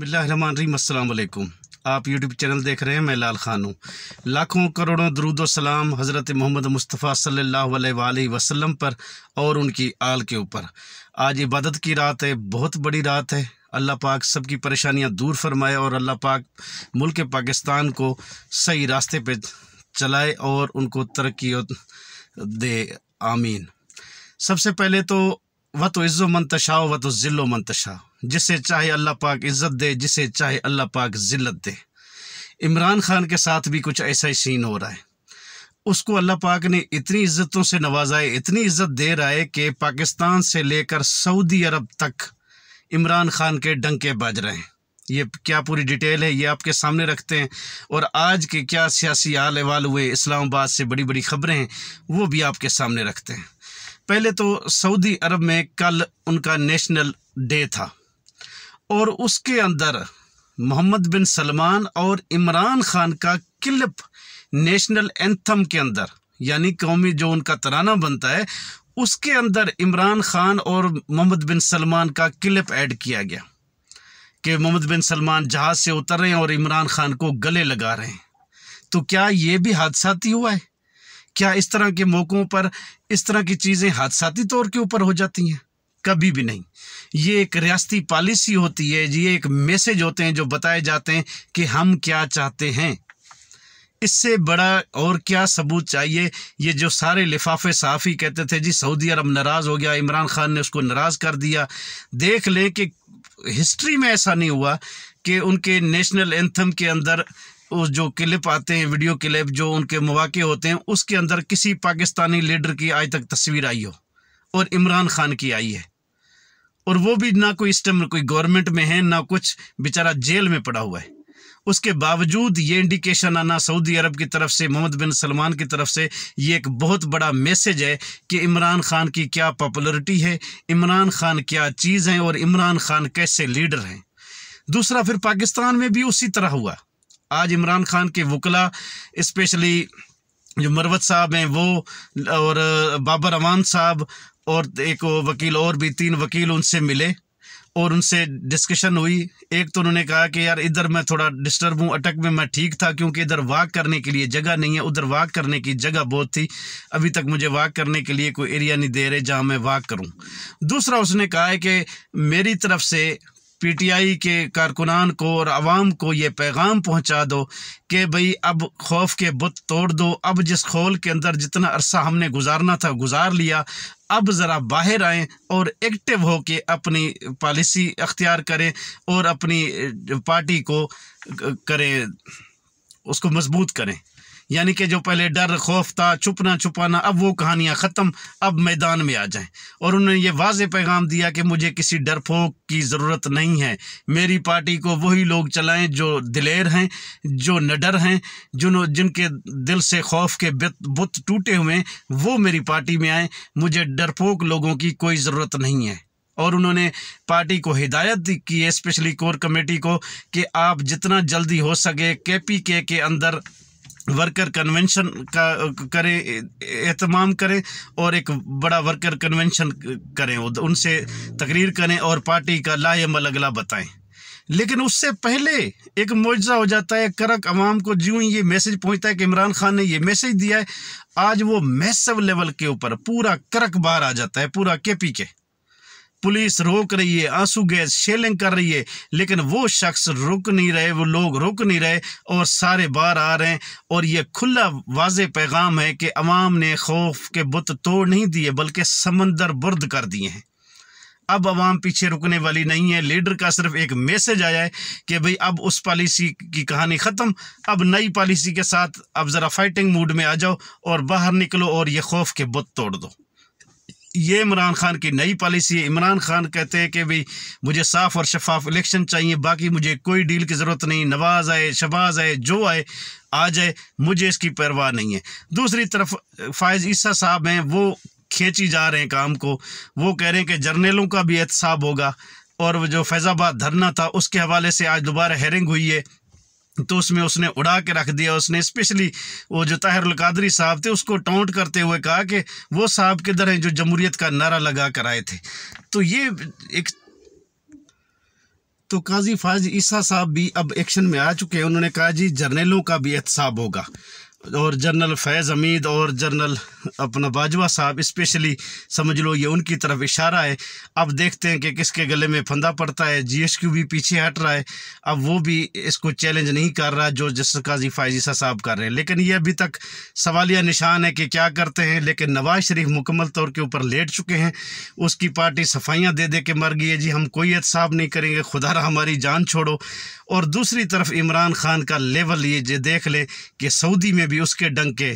बसमिलकुम आप YouTube channel देख रहे हैं मैं लाल खान हूँ लाखों करोड़ों दरुद सलाम हज़रत मोहम्मद मुस्तफ़ा सल्लल्लाहु अलैहि वसल्लम पर और उनकी आल के ऊपर आज इबादत की रात है बहुत बड़ी रात है अल्लाह पाक सबकी परेशानियां दूर फरमाए और अल्लाह पाक मुल्क पाकिस्तान को सही रास्ते पे चलाए और उनको तरक्की दे आमीन सबसे पहले तो व तो इज़्ज़ो मनतशा व तो ज़िल्लो मनतशा जिसे चाहे अल्लाह पाक इज़्ज़त दे जिसे चाहे अल्लाह पाक ज़िल्लत दे इमरान खान के साथ भी कुछ ऐसा ही सीन हो रहा है उसको अल्लाह पाक ने इतनी इज़्ज़तों से नवाजा है इतनी इज़्ज़त दे रहा है कि पाकिस्तान से लेकर सऊदी अरब तक इमरान खान के डंके बज रहे हैं ये क्या पूरी डिटेल है ये आपके सामने रखते हैं और आज के क्या सियासी आल अहवाल हुए इस्लामाबाद से बड़ी बड़ी खबरें हैं वो भी आपके सामने रखते हैं पहले तो सऊदी अरब में कल उनका नेशनल डे था और उसके अंदर मोहम्मद बिन सलमान और इमरान खान का क्लिप नेशनल एंथम के अंदर यानी कौमी जो उनका तराना बनता है उसके अंदर इमरान खान और मोहम्मद बिन सलमान का क्लिप ऐड किया गया कि मोहम्मद बिन सलमान जहाज़ से उतर रहे हैं और इमरान खान को गले लगा रहे हैं तो क्या ये भी हादसाती तो हुआ है क्या इस तरह के मौक़ों पर इस तरह की चीज़ें हादसाती तौर के ऊपर हो जाती हैं कभी भी नहीं ये एक रियाती पॉलिसी होती है ये एक मैसेज होते हैं जो बताए जाते हैं कि हम क्या चाहते हैं इससे बड़ा और क्या सबूत चाहिए ये जो सारे लिफाफे साफ़ी कहते थे जी सऊदी अरब नाराज़ हो गया इमरान खान ने उसको नाराज़ कर दिया देख लें कि हिस्ट्री में ऐसा नहीं हुआ कि उनके नेशनल एंथम के अंदर उस जो क्लिप आते हैं वीडियो क्लिप जो उनके मौाक़े होते हैं उसके अंदर किसी पाकिस्तानी लीडर की आज तक तस्वीर आई हो और इमरान खान की आई है और वो भी ना कोई इस टाइम कोई गवर्नमेंट में है ना कुछ बेचारा जेल में पड़ा हुआ है उसके बावजूद ये इंडिकेशन आना सऊदी अरब की तरफ से मोहम्मद बिन सलमान की तरफ से ये एक बहुत बड़ा मैसेज है कि इमरान खान की क्या पॉपुलरिटी है इमरान खान क्या चीज़ हैं और इमरान खान कैसे लीडर हैं दूसरा फिर पाकिस्तान में भी उसी तरह हुआ आज इमरान खान के वकला इस्पेशली जो मरवत साहब हैं वो और बाबर अमान साहब और एक वकील और भी तीन वकील उनसे मिले और उनसे डिस्कशन हुई एक तो उन्होंने कहा कि यार इधर मैं थोड़ा डिस्टर्ब हूँ अटक में मैं ठीक था क्योंकि इधर वाक करने के लिए जगह नहीं है उधर वाक करने की जगह बहुत थी अभी तक मुझे वाक करने के लिए कोई एरिया नहीं दे रहे जहाँ मैं वाक करूँ दूसरा उसने कहा है कि मेरी तरफ से पीटीआई के कारकुनान को और आवाम को ये पैगाम पहुंचा दो कि भाई अब खौफ के बुत तोड़ दो अब जिस खोल के अंदर जितना अरसा हमने गुजारना था गुजार लिया अब ज़रा बाहर आएँ और एक्टिव हो के अपनी पॉलिसी अख्तियार करें और अपनी पार्टी को करें उसको मजबूत करें यानी कि जो पहले डर खौफ था छुपना छुपाना अब वो कहानियाँ ख़त्म अब मैदान में आ जाएं और उन्होंने ये वाज पैगाम दिया कि मुझे किसी डरपोक की ज़रूरत नहीं है मेरी पार्टी को वही लोग चलाएं जो दिलेर हैं जो नडर हैं जिन जिनके दिल से खौफ के बुत टूटे हुए वो मेरी पार्टी में आएँ मुझे डरपोक लोगों की कोई ज़रूरत नहीं है और उन्होंने पार्टी को हिदायत की है स्पेशली कोर कमेटी को कि आप जितना जल्दी हो सके के पी के के अंदर वर्कर कन्वेंशन का करें एहतमाम करें और एक बड़ा वर्कर कन्वेंशन करें उनसे तकरीर करें और पार्टी का लाएमल अगला बताएं लेकिन उससे पहले एक मुआवजा हो जाता है करक अवाम को ज्यों ये मैसेज पहुंचता है कि इमरान खान ने ये मैसेज दिया है आज वो मैसव लेवल के ऊपर पूरा करक बाहर आ जाता है पूरा के पी के पुलिस रोक रही है आंसू गैस शेलिंग कर रही है लेकिन वो शख्स रुक नहीं रहे वो लोग रुक नहीं रहे और सारे बाहर आ रहे हैं और ये खुला वाज पैगाम है कि अवाम ने खौफ के बुत तोड़ नहीं दिए बल्कि समंदर बुर्द कर दिए हैं अब आवाम पीछे रुकने वाली नहीं है लीडर का सिर्फ एक मैसेज आया है कि भाई अब उस पॉलिसी की कहानी ख़त्म अब नई पॉलिसी के साथ अब ज़रा फाइटिंग मूड में आ जाओ और बाहर निकलो और ये खौफ के बुत तोड़ दो ये इमरान खान की नई पॉलिसी है इमरान खान कहते हैं कि भाई मुझे साफ़ और शफाफ इलेक्शन चाहिए बाकी मुझे कोई डील की ज़रूरत नहीं नवाज़ आए शबाज आए जो आए आ जाए मुझे इसकी परवाह नहीं है दूसरी तरफ फायज़ ईसा साहब हैं वो खींची जा रहे हैं काम को वो कह रहे हैं कि जर्नेलों का भी एहतसाब होगा और जो फैज़ाबाद धरना था उसके हवाले से आज दोबारा हेरिंग हुई है तो उसमें उसने उड़ा के रख दिया उसने स्पेशली वो जो ताहिर कादरी साहब थे उसको टाउट करते हुए कहा कि वो साहब किधर हैं जो जमहूरीत का नारा लगा कर आए थे तो ये एक तो काजी फाज ईसा साहब भी अब एक्शन में आ चुके हैं उन्होंने कहा जी जर्नेलों का भी एहतसाब होगा और जनरल फैज़ हमीद और जनरल अपना बाजवा साहब स्पेशली समझ लो ये उनकी तरफ इशारा है अब देखते हैं कि किसके गले में फंदा पड़ता है जीएसक्यू भी पीछे हट रहा है अब वो भी इसको चैलेंज नहीं कर रहा जो जस्टिस काजी फायजीसा साहब कर रहे हैं लेकिन ये अभी तक सवालिया निशान है कि क्या करते हैं लेकिन नवाज शरीफ मुकम्मल तौर के ऊपर लेट चुके हैं उसकी पार्टी सफाइयाँ दे दे के मर गई है जी हम कोई एहतसाब नहीं करेंगे खुदा हमारी जान छोड़ो और दूसरी तरफ इमरान खान का लेवल ये देख लें कि सऊदी में भी उसके डंके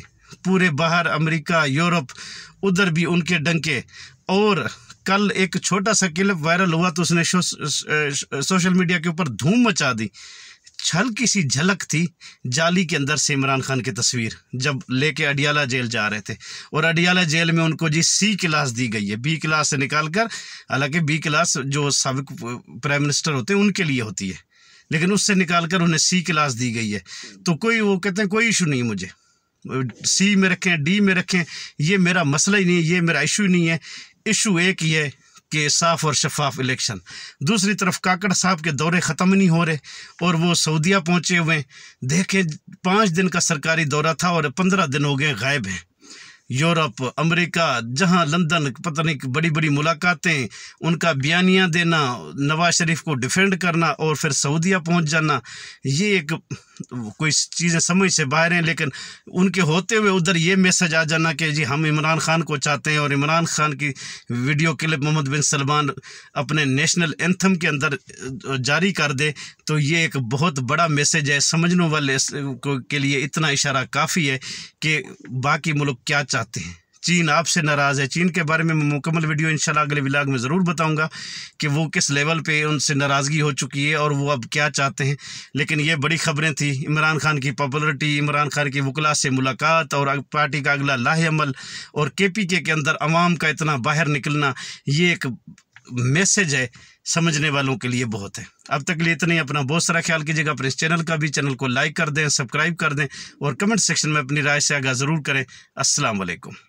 पूरे बाहर अमेरिका यूरोप उधर भी उनके डंके और कल एक छोटा सा क्लिप वायरल हुआ तो उसने सोशल मीडिया के ऊपर धूम मचा दी छल किसी सी झलक थी जाली के अंदर से इमरान खान की तस्वीर जब लेके अडियाला जेल जा रहे थे और अडियाला जेल में उनको जी सी क्लास दी गई है बी क्लास से निकाल कर हालांकि बी क्लास जो सबक प्राइम मिनिस्टर होते हैं उनके लिए होती है लेकिन उससे निकाल कर उन्हें सी क्लास दी गई है तो कोई वो कहते हैं कोई इशू नहीं मुझे सी में रखें डी में रखें ये मेरा मसला ही नहीं ये मेरा इशू ही नहीं है इशू एक ही है कि साफ़ और शफाफ इलेक्शन दूसरी तरफ काकड़ साहब के दौरे ख़त्म नहीं हो रहे और वो सऊदिया पहुँचे हुए हैं देखें पाँच दिन का सरकारी दौरा था और पंद्रह दिन हो गए गायब हैं यूरोप अमेरिका जहां लंदन पता नहीं बड़ी बड़ी मुलाकातें उनका बयानियाँ देना नवाज शरीफ को डिफेंड करना और फिर सऊदिया पहुंच जाना ये एक कोई चीज़ें समझ से बाहर हैं लेकिन उनके होते हुए उधर ये मैसेज आ जाना कि जी हम इमरान खान को चाहते हैं और इमरान खान की video clip Mohammed bin Salman अपने नेशनल एंथम के अंदर जारी कर दे तो ये एक बहुत बड़ा मैसेज है समझने वाले को के लिए इतना इशारा काफ़ी है कि बाकी मुल्क क्या चाहते हैं चीन आपसे नाराज़ है चीन के बारे में मैं मुकम्मल वीडियो इन अगले विलाग में ज़रूर बताऊंगा कि वो किस लेवल पे उनसे नाराज़गी हो चुकी है और वो अब क्या चाहते हैं लेकिन ये बड़ी खबरें थी इमरान खान की पॉपुलरिटी इमरान खान की वकला से मुलाकात और पार्टी का अगला लाहेमल और के पी के अंदर आवाम का इतना बाहर निकलना ये एक मैसेज है समझने वालों के लिए बहुत है अब तक लिए इतना ही अपना बहुत सारा ख्याल कीजिएगा अपने इस चैनल का भी चैनल को लाइक कर दें सब्सक्राइब कर दें और कमेंट सेक्शन में अपनी राय से आगाह ज़रूर करें असलकम